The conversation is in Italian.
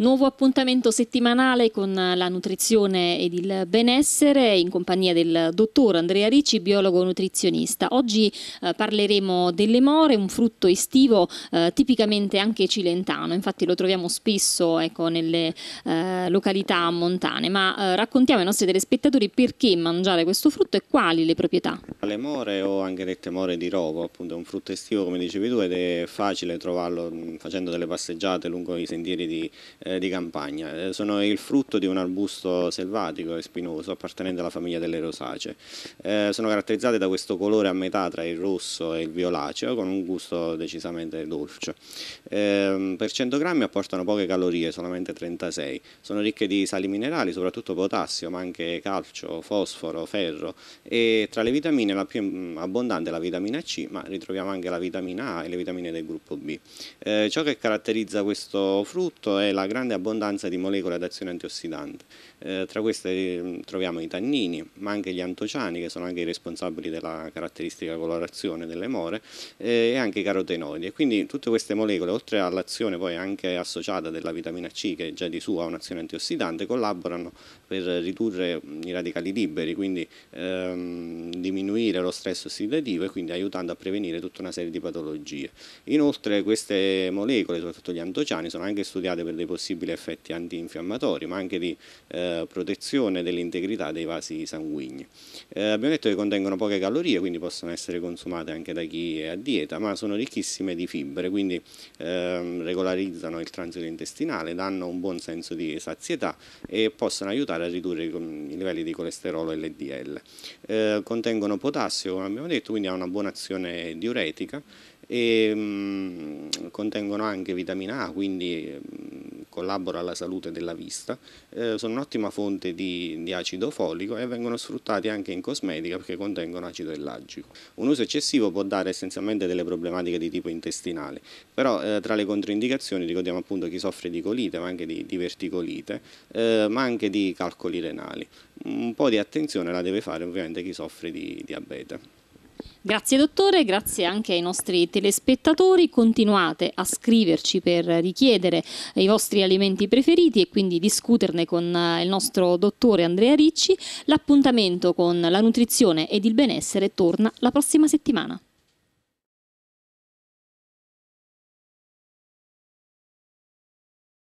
Nuovo appuntamento settimanale con la nutrizione ed il benessere in compagnia del dottor Andrea Ricci, biologo nutrizionista. Oggi eh, parleremo delle more, un frutto estivo eh, tipicamente anche cilentano, infatti lo troviamo spesso ecco, nelle eh, località montane, ma eh, raccontiamo ai nostri telespettatori perché mangiare questo frutto e quali le proprietà. Le more o anche dette more di rovo, appunto è un frutto estivo come dicevi tu ed è facile trovarlo mm, facendo delle passeggiate lungo i sentieri di eh, eh, di campagna, eh, sono il frutto di un arbusto selvatico e spinoso appartenente alla famiglia delle rosacee. Eh, sono caratterizzate da questo colore a metà tra il rosso e il violaceo con un gusto decisamente dolce. Eh, per 100 grammi apportano poche calorie, solamente 36. Sono ricche di sali minerali, soprattutto potassio, ma anche calcio, fosforo, ferro e tra le vitamine la più mm, abbondante è la vitamina C, ma ritroviamo anche la vitamina A e le vitamine del gruppo B. Eh, ciò che caratterizza questo frutto è la grande grande abbondanza di molecole ad azione antiossidante. Eh, tra queste mm, troviamo i tannini, ma anche gli antociani, che sono anche i responsabili della caratteristica colorazione delle more, eh, e anche i carotenoidi. E quindi tutte queste molecole, oltre all'azione poi anche associata della vitamina C, che già di sua ha un'azione antiossidante, collaborano per ridurre mm, i radicali liberi, quindi ehm, diminuire lo stress ossidativo e quindi aiutando a prevenire tutta una serie di patologie. Inoltre queste molecole, soprattutto gli antociani, sono anche studiate per dei possibili effetti antinfiammatori, ma anche di eh, protezione dell'integrità dei vasi sanguigni. Eh, abbiamo detto che contengono poche calorie, quindi possono essere consumate anche da chi è a dieta, ma sono ricchissime di fibre, quindi ehm, regolarizzano il transito intestinale, danno un buon senso di sazietà e possono aiutare a ridurre i livelli di colesterolo LDL. Eh, contengono potassio, come abbiamo detto, quindi ha una buona azione diuretica e mh, mm, contengono anche vitamina A, quindi collabora alla salute della vista, eh, sono un'ottima fonte di, di, acido folico e vengono sfruttati anche in cosmetica perché contengono acido ellagico. Un uso eccessivo può dare essenzialmente delle problematiche di tipo intestinale, però eh, tra le controindicazioni ricordiamo appunto chi soffre di colite, ma anche di, di verticolite, eh, ma anche di calcoli renali. Un po' di attenzione la deve fare ovviamente chi soffre di diabete. Grazie dottore, grazie anche ai nostri telespettatori, continuate a scriverci per richiedere i vostri alimenti preferiti e quindi discuterne con eh, il nostro dottore Andrea Ricci. L'appuntamento con la nutrizione ed il benessere torna la prossima settimana.